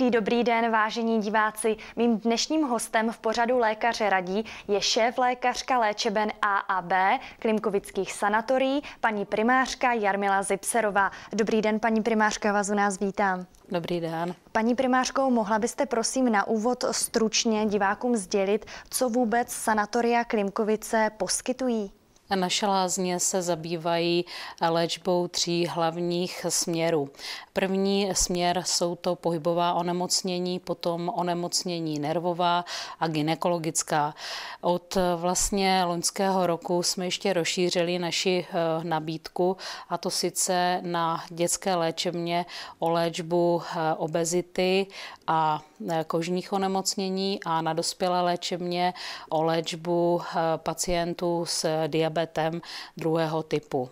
Hezký dobrý den, vážení diváci. Mým dnešním hostem v pořadu Lékaře radí je šéf lékařka léčeben A a B Klimkovických sanatorií, paní primářka Jarmila Zipserová. Dobrý den, paní primářka, vás u nás vítám. Dobrý den. Paní primářkou, mohla byste prosím na úvod stručně divákům sdělit, co vůbec sanatoria Klimkovice poskytují? Naše lázně se zabývají léčbou tří hlavních směrů. První směr jsou to pohybová onemocnění, potom onemocnění nervová a gynekologická. Od vlastně loňského roku jsme ještě rozšířili naši eh, nabídku a to sice na dětské léčebně o léčbu eh, obezity a eh, kožních onemocnění a na dospělé léčebně o léčbu pacientů s diabetem diabetem druhého typu.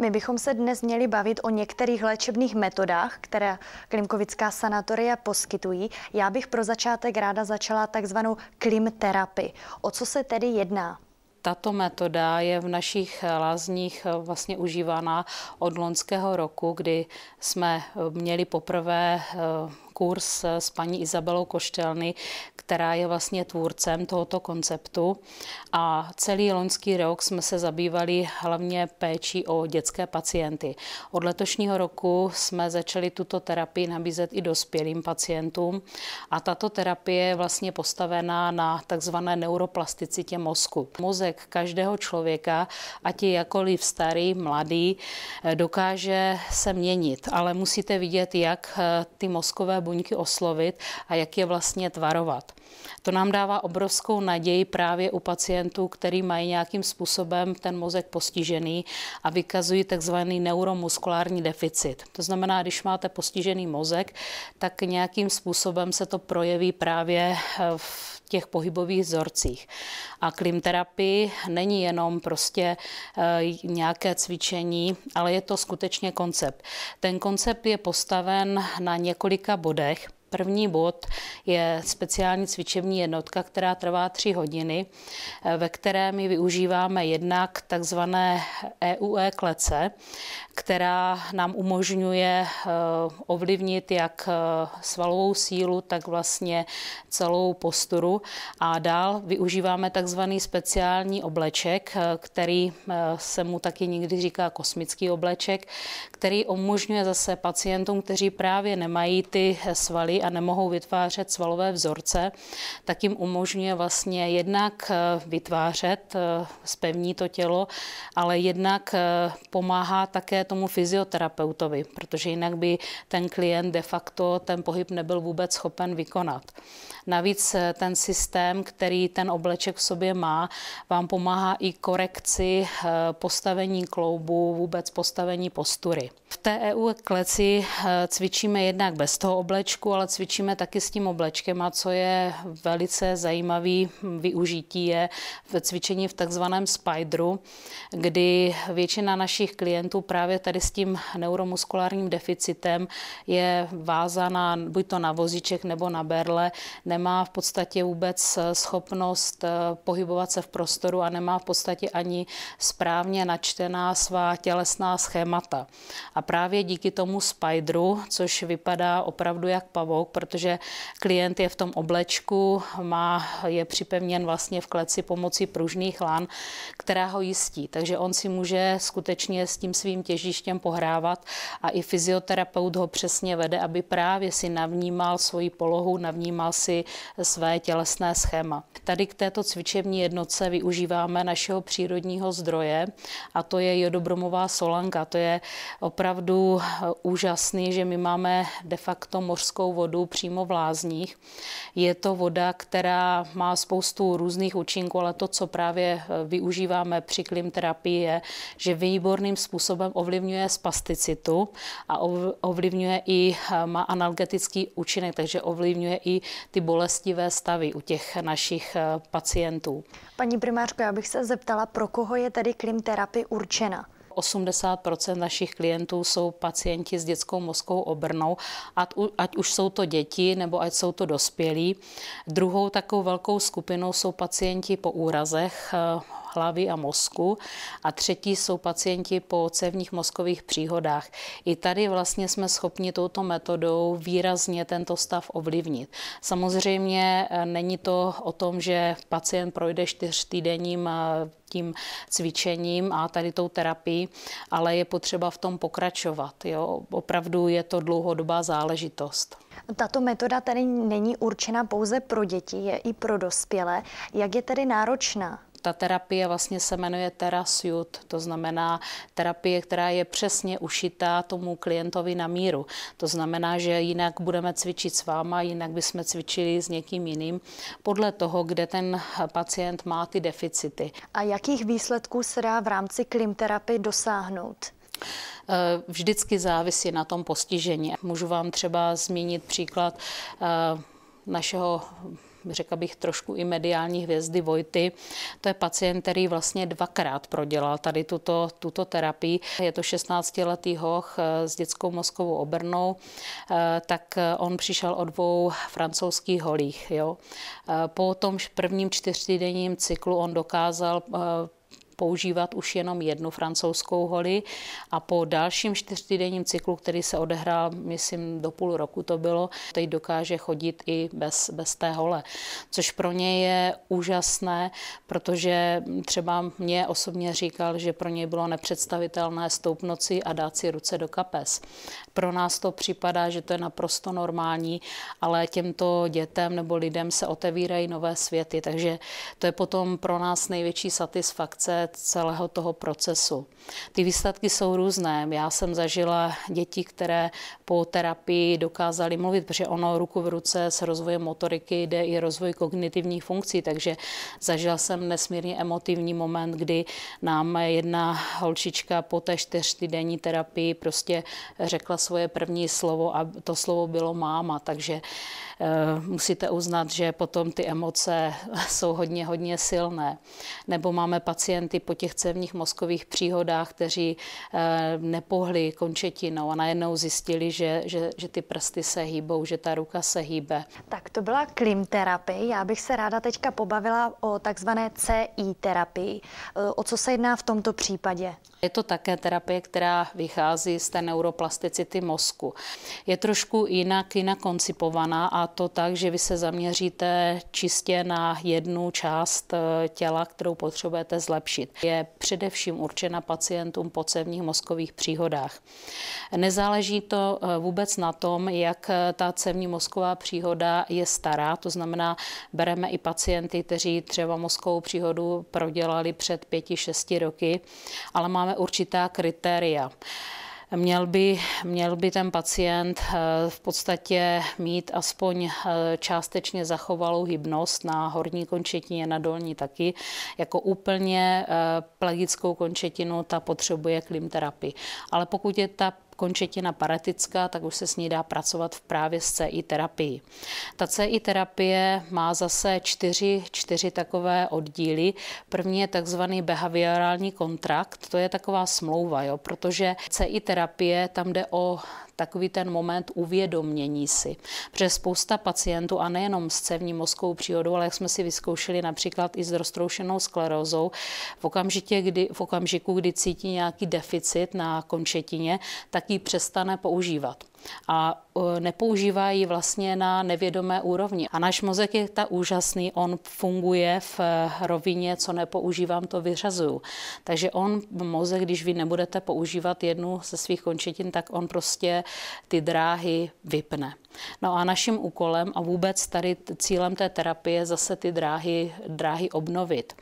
My bychom se dnes měli bavit o některých léčebných metodách, které klimkovická sanatoria poskytují. Já bych pro začátek ráda začala takzvanou klimterapii. O co se tedy jedná? Tato metoda je v našich lázních eh, vlastně užívaná od loňského roku, kdy jsme eh, měli poprvé eh, kurz s paní Izabelou Koštelny, která je vlastně tvůrcem tohoto konceptu. A celý loňský rok jsme se zabývali hlavně péčí o dětské pacienty. Od letošního roku jsme začali tuto terapii nabízet i dospělým pacientům a tato terapie je vlastně postavená na takzvané neuroplasticitě mozku. Mozek každého člověka, ať je jakoliv starý, mladý, dokáže se měnit, ale musíte vidět, jak ty mozkové buňky oslovit a jak je vlastně tvarovat. To nám dává obrovskou naději právě u pacientů, který mají nějakým způsobem ten mozek postižený a vykazují takzvaný neuromuskulární deficit. To znamená, když máte postižený mozek, tak nějakým způsobem se to projeví právě eh, v těch pohybových vzorcích. A klimterapii není jenom prostě eh, nějaké cvičení, ale je to skutečně koncept. Ten koncept je postaven na několika bodech. První bod je speciální cvičební jednotka, která trvá tři hodiny, eh, ve které my využíváme jednak takzvané EUE e klece, která nám umožňuje eh, ovlivnit jak eh, svalovou sílu, tak vlastně celou posturu. A dál využíváme takzvaný speciální obleček, který se mu taky někdy říká kosmický obleček, který umožňuje zase pacientům, kteří právě nemají ty svaly, a nemohou vytvářet svalové vzorce, tak jim umožňuje vlastně jednak eh, vytvářet, spevní eh, to tělo, ale jednak eh, pomáhá také tomu fyzioterapeutovi, protože jinak by ten klient de facto ten pohyb nebyl vůbec schopen vykonat. Navíc ten systém, který ten obleček v sobě má, vám pomáhá i korekci postavení kloubu, vůbec postavení postury. V té EU kleci cvičíme jednak bez toho oblečku, ale cvičíme taky s tím oblečkem a co je velice zajímavý využití je v cvičení v takzvaném spideru, kdy většina našich klientů právě tady s tím neuromuskulárním deficitem je vázaná buď to na vozíček nebo na berle, nemá v podstatě vůbec schopnost eh, pohybovat se v prostoru a nemá v podstatě ani správně načtená svá tělesná schémata. A právě díky tomu spideru, což vypadá opravdu jak pavouk klobouk, protože klient je v tom oblečku, má, je připevněn vlastně v kleci pomocí pružných lan, která ho jistí. Takže on si může skutečně s tím svým těžištěm pohrávat a i fyzioterapeut ho přesně vede, aby právě si navnímal svoji polohu, navnímal si své tělesné schéma. Tady k této cvičební jednotce využíváme našeho přírodního zdroje a to je jodobromová solanka. To je opravdu eh, úžasný, že my máme de facto mořskou vodu, vodu přímo v lázních. Je to voda, která má spoustu různých účinků, ale to, co právě eh, využíváme při klimterapii, je, že výborným způsobem ovlivňuje spasticitu a ovlivňuje i, eh, má analgetický účinek, takže ovlivňuje i ty bolestivé stavy u těch našich eh, pacientů. Paní primářko, já bych se zeptala, pro koho je tedy klimterapie určena? 80 našich klientů jsou pacienti s dětskou mozkovou obrnou, ať už jsou to děti nebo ať jsou to dospělí. Druhou takovou velkou skupinou jsou pacienti po úrazech, hlavy a mozku a třetí jsou pacienti po cévních mozkových příhodách. I tady vlastně jsme schopni touto metodou výrazně tento stav ovlivnit. Samozřejmě eh, není to o tom, že pacient projde čtyřtýdenním eh, tím cvičením a tady tou terapii, ale je potřeba v tom pokračovat. Jo? Opravdu je to dlouhodobá záležitost. Tato metoda tady není určena pouze pro děti, je i pro dospělé. Jak je tedy náročná? ta terapie vlastně se jmenuje terasjut, to znamená terapie, která je přesně ušitá tomu klientovi na míru. To znamená, že jinak budeme cvičit s váma, jinak bychom cvičili s někým jiným, podle toho, kde ten pacient má ty deficity. A jakých výsledků se dá v rámci klimterapie dosáhnout? Eh, vždycky závisí na tom postižení. Můžu vám třeba zmínit příklad eh, našeho řekla bych, trošku i mediální hvězdy Vojty. To je pacient, který vlastně dvakrát prodělal tady tuto, tuto terapii. Je to 16-letý hoch eh, s dětskou mozkovou obrnou, eh, tak eh, on přišel o dvou francouzských holích. Jo. Po tom prvním čtyřtýdenním cyklu on dokázal používat už jenom jednu francouzskou holi a po dalším čtyřtýdenním cyklu, který se odehrál, myslím, do půl roku to bylo, teď dokáže chodit i bez, bez té hole, což pro ně je úžasné, protože třeba mě osobně říkal, že pro něj bylo nepředstavitelné stoupnout si a dát si ruce do kapes. Pro nás to připadá, že to je naprosto normální, ale těmto dětem nebo lidem se otevírají nové světy, takže to je potom pro nás největší satisfakce, celého toho procesu. Ty výsledky jsou různé. Já jsem zažila děti, které po terapii dokázali mluvit, protože ono ruku v ruce s rozvojem motoriky jde i rozvoj kognitivních funkcí, takže zažil jsem nesmírně emotivní moment, kdy nám jedna holčička po té čtyřtydenní terapii prostě řekla svoje první slovo a to slovo bylo máma, takže eh, musíte uznat, že potom ty emoce jsou hodně, hodně silné. Nebo máme pacienty po těch cévních mozkových příhodách, kteří uh, nepohli končetinou a najednou zjistili, že, že, že ty prsty se hýbou, že ta ruka se hýbe. Tak to byla klim terapie. Já bych se ráda teďka pobavila o takzvané CI terapii. E, o co se jedná v tomto případě? Je to také terapie, která vychází z té neuroplasticity mozku. Je trošku jinak, jinak koncipovaná a to tak, že vy se zaměříte čistě na jednu část e, těla, kterou potřebujete zlepšit. Je především určena pacientům po cévních mozkových příhodách. Nezáleží to Eh, vůbec na tom, jak eh, ta cevní mozková příhoda je stará. To znamená, bereme i pacienty, kteří třeba mozkovou příhodu prodělali před pěti, šesti roky, ale máme určitá kritéria měl by, měl by ten pacient eh, v podstatě mít aspoň částečně zachovalou hybnost na horní končetině, na dolní taky. Jako úplně plagickou končetinu ta potřebuje klimterapii. Ale pokud je ta končetina paretická, tak už se s ní dá pracovat v právě s CI terapii. Ta CI terapie má zase čtyři, čtyři takové oddíly. První je takzvaný behaviorální kontrakt, to je taková smlouva, jo, protože CI terapie, tam jde o takový ten moment uvědomění si. Protože spousta pacientů, a nejenom s cévní mozkovou příhodou, ale jak jsme si vyzkoušeli například i s roztroušenou sklerózou, v, okamžitě, kdy, v okamžiku, kdy cítí nějaký deficit na končetině, tak ji přestane používat a nepoužívá vlastně na nevědomé úrovni. A náš mozek je ta úžasný, on funguje v eh, rovině, co nepoužívám, to vyřazuju. Takže on, mozek, když vy nebudete používat jednu ze svých končetin, tak on prostě ty dráhy vypne. No a naším úkolem a vůbec tady cílem té terapie je zase ty dráhy, dráhy obnovit.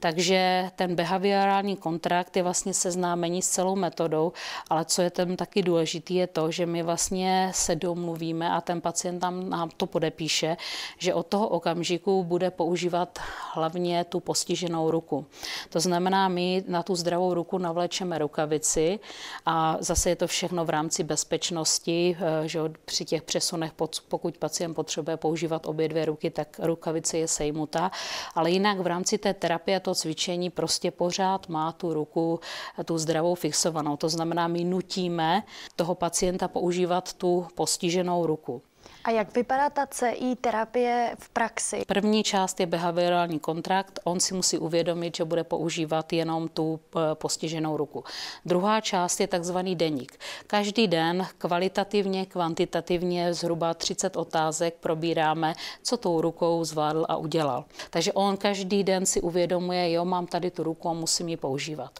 Takže ten behaviorální kontrakt je vlastně seznámení s celou metodou, ale co je tam taky důležitý je to, že my vlastně vlastně se domluvíme a ten pacient tam nám to podepíše, že od toho okamžiku bude používat hlavně tu postiženou ruku. To znamená, my na tu zdravou ruku navlečeme rukavici a zase je to všechno v rámci bezpečnosti, eh, že při těch přesunech, pokud pacient potřebuje používat obě dvě ruky, tak rukavice je sejmuta, ale jinak v rámci té terapie a to cvičení prostě pořád má tu ruku, tu zdravou fixovanou. To znamená, my nutíme toho pacienta používat používat tu postiženou ruku. A jak vypadá ta CI terapie v praxi? První část je behaviorální kontrakt. On si musí uvědomit, že bude používat jenom tu eh, postiženou ruku. Druhá část je takzvaný deník. Každý den kvalitativně, kvantitativně zhruba 30 otázek probíráme, co tou rukou zvládl a udělal. Takže on každý den si uvědomuje, jo, mám tady tu ruku a musím ji používat.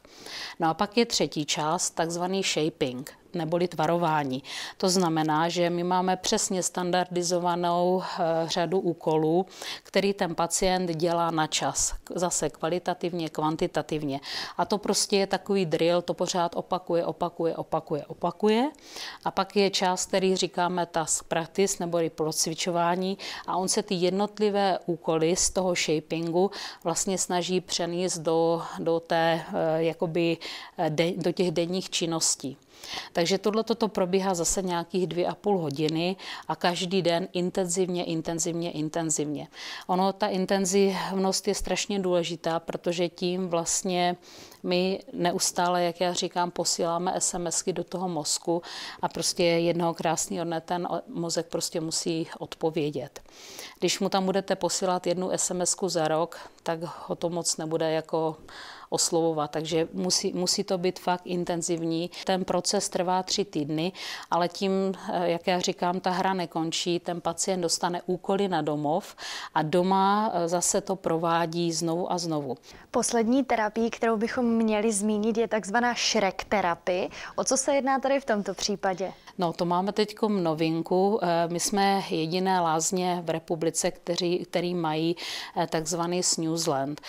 No a pak je třetí část, takzvaný shaping neboli tvarování. To znamená, že my máme přesně standardizovanou eh, řadu úkolů, který ten pacient dělá na čas. Zase kvalitativně, kvantitativně. A to prostě je takový drill, to pořád opakuje, opakuje, opakuje, opakuje. A pak je čas, který říkáme task practice, neboli procvičování. A on se ty jednotlivé úkoly z toho shapingu vlastně snaží přenést do, do té eh, jakoby eh, de, do těch denních činností. Takže tohle toto probíhá zase nějakých dvě a půl hodiny a každý den intenzivně, intenzivně, intenzivně. Ono, ta intenzivnost je strašně důležitá, protože tím vlastně my neustále, jak já říkám, posíláme SMSky do toho mozku a prostě jednoho krásného dne ten mozek prostě musí odpovědět. Když mu tam budete posílat jednu SMSku za rok, tak ho to moc nebude jako oslovovat, takže musí, musí to být fakt intenzivní. Ten proces trvá tři týdny, ale tím, eh, jak já říkám, ta hra nekončí, ten pacient dostane úkoly na domov a doma eh, zase to provádí znovu a znovu. Poslední terapii, kterou bychom měli zmínit, je takzvaná šrek terapie. O co se jedná tady v tomto případě? No, to máme teď novinku. Eh, my jsme jediné lázně v republice, kteří, který mají takzvaný Snoozeland.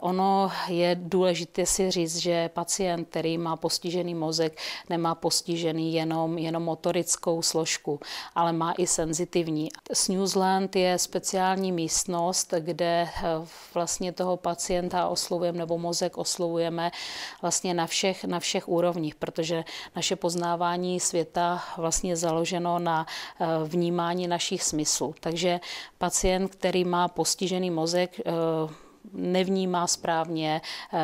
Ono je důležité si říct, že pacient, který má postižený mozek, nemá postižený jenom, jenom motorickou složku, ale má i senzitivní. Snewsland je speciální místnost, kde eh, vlastně toho pacienta oslovujeme nebo mozek oslovujeme vlastně na všech, na všech úrovních, protože naše poznávání světa vlastně je založeno na eh, vnímání našich smyslů. Takže pacient, který má postižený mozek, eh, nevnímá správně eh,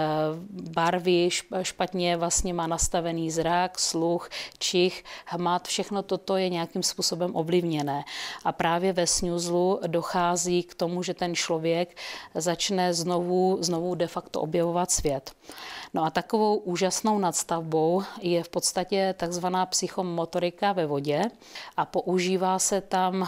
barvy, špatně vlastně má nastavený zrak, sluch, čich, hmat, všechno toto je nějakým způsobem ovlivněné. A právě ve snuzlu dochází k tomu, že ten člověk začne znovu, znovu de facto objevovat svět. No a takovou úžasnou nadstavbou je v podstatě takzvaná psychomotorika ve vodě a používá se tam eh,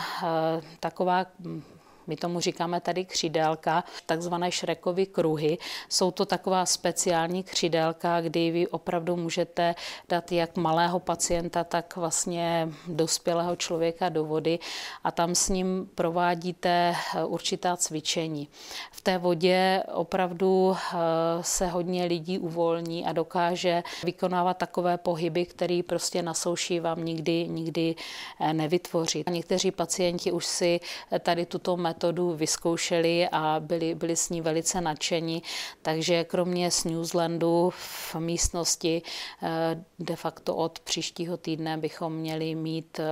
taková hm, my tomu říkáme tady křidélka, takzvané šrekovy kruhy. Jsou to taková speciální křidélka, kdy vy opravdu můžete dát jak malého pacienta, tak vlastně dospělého člověka do vody a tam s ním provádíte eh, určitá cvičení. V té vodě opravdu eh, se hodně lidí uvolní a dokáže vykonávat takové pohyby, které prostě na souši vám nikdy, nikdy eh, nevytvoří. Někteří pacienti už si tady tuto metodu metodu vyzkoušeli a byli, byli s ní velice nadšeni. Takže kromě Snewslandu v místnosti eh, de facto od příštího týdne bychom měli mít eh,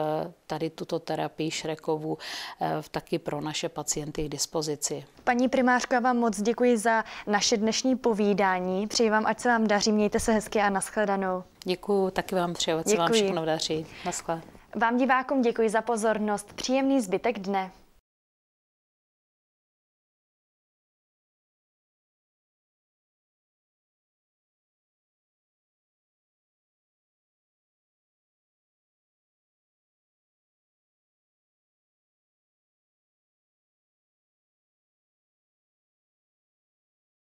tady tuto terapii šrekovu eh, taky pro naše pacienty k dispozici. Paní primářka, vám moc děkuji za naše dnešní povídání. Přeji vám, ať se vám daří, mějte se hezky a nashledanou. Děkuji, taky vám přeju, ať se vám všechno daří. Naschle. Vám divákům děkuji za pozornost. Příjemný zbytek dne.